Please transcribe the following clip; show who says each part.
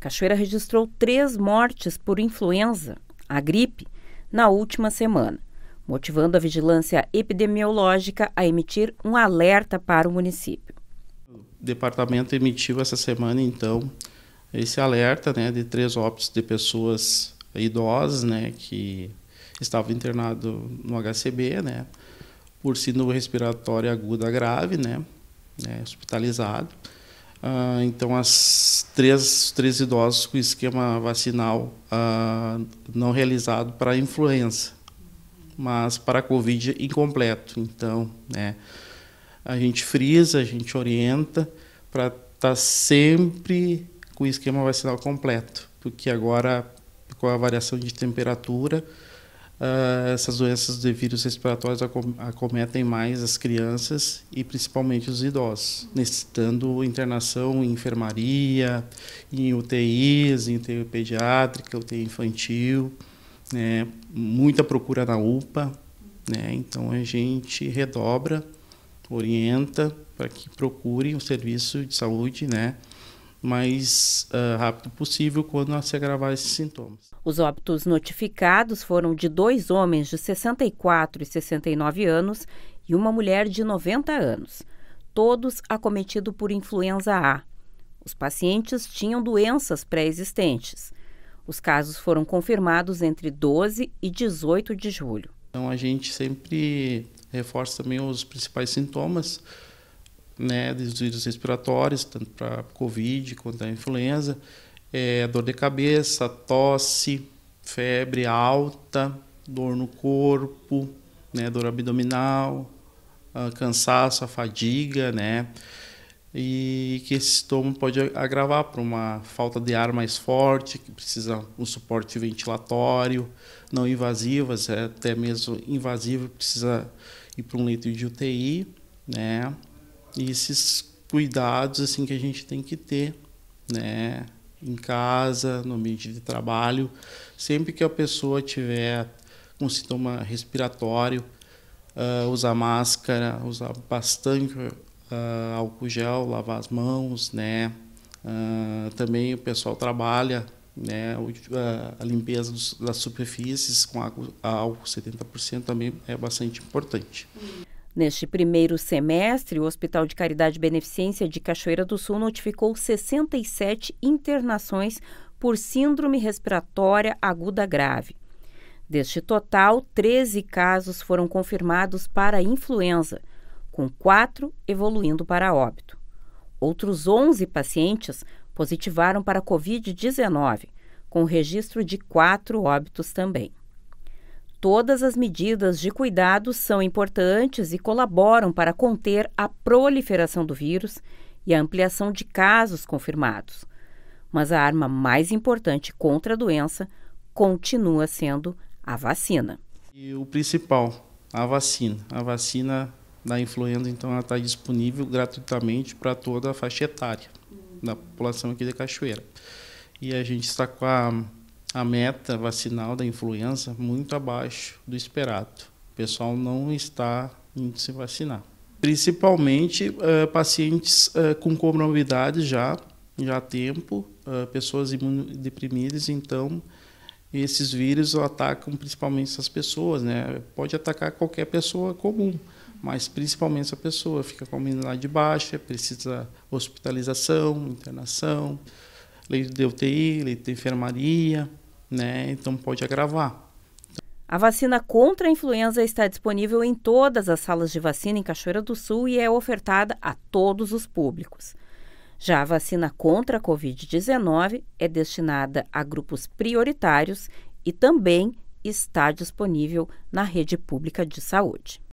Speaker 1: Cachoeira registrou três mortes por influenza, a gripe, na última semana, motivando a vigilância epidemiológica a emitir um alerta para o município.
Speaker 2: O departamento emitiu essa semana, então, esse alerta né, de três óbitos de pessoas idosas né, que estavam internadas no HCB, né, por síndrome respiratória aguda grave, né, né hospitalizado. Ah, então, as três, três idosos com esquema vacinal ah, não realizado para influenza, mas para a Covid incompleto. Então, né, a gente frisa, a gente orienta para estar tá sempre com o esquema vacinal completo, porque agora, com a variação de temperatura, ah, essas doenças de vírus respiratórios acometem mais as crianças e principalmente os idosos, necessitando internação em enfermaria, em UTIs, em UTI pediátrica, UTI infantil, né? muita procura na UPA. Né? Então a gente redobra, orienta para que procurem o serviço de saúde, né? mais uh, rápido possível quando se agravar esses sintomas.
Speaker 1: Os óbitos notificados foram de dois homens de 64 e 69 anos e uma mulher de 90 anos, todos acometidos por influenza A. Os pacientes tinham doenças pré-existentes. Os casos foram confirmados entre 12 e
Speaker 2: 18 de julho. Então a gente sempre reforça também os principais sintomas, né, dos vírus respiratórios, tanto para Covid quanto a influenza, é, dor de cabeça, tosse, febre alta, dor no corpo, né, dor abdominal, ah, cansaço, a fadiga, né, e que esse sintoma pode agravar para uma falta de ar mais forte, que precisa um suporte ventilatório, não invasivas, é até mesmo invasivo precisa ir para um leito de UTI, né, e esses cuidados assim que a gente tem que ter, né? Em casa, no ambiente de trabalho, sempre que a pessoa tiver um sintoma respiratório, uh, usar máscara, usar bastante uh, álcool gel, lavar as mãos, né? Uh, também o pessoal trabalha né, a limpeza das superfícies com álcool, álcool 70% também é bastante importante. Uhum.
Speaker 1: Neste primeiro semestre, o Hospital de Caridade e Beneficência de Cachoeira do Sul notificou 67 internações por síndrome respiratória aguda grave. Deste total, 13 casos foram confirmados para influenza, com quatro evoluindo para óbito. Outros 11 pacientes positivaram para Covid-19, com registro de quatro óbitos também. Todas as medidas de cuidado são importantes e colaboram para conter a proliferação do vírus e a ampliação de casos confirmados. Mas a arma mais importante contra a doença continua sendo a vacina.
Speaker 2: E o principal, a vacina. A vacina da influenza, então, ela está disponível gratuitamente para toda a faixa etária da população aqui da Cachoeira. E a gente está com a a meta vacinal da influenza muito abaixo do esperado. O pessoal não está indo se vacinar. Principalmente uh, pacientes uh, com comorbidades já, já há tempo, uh, pessoas imunodeprimidas, então esses vírus atacam principalmente essas pessoas, né? Pode atacar qualquer pessoa comum, mas principalmente essa pessoa fica com a imunidade baixa, precisa hospitalização, internação,
Speaker 1: leito de UTI, leito de enfermaria né? Então pode agravar. A vacina contra a influenza está disponível em todas as salas de vacina em Cachoeira do Sul e é ofertada a todos os públicos. Já a vacina contra a Covid-19 é destinada a grupos prioritários e também está disponível na rede pública de saúde.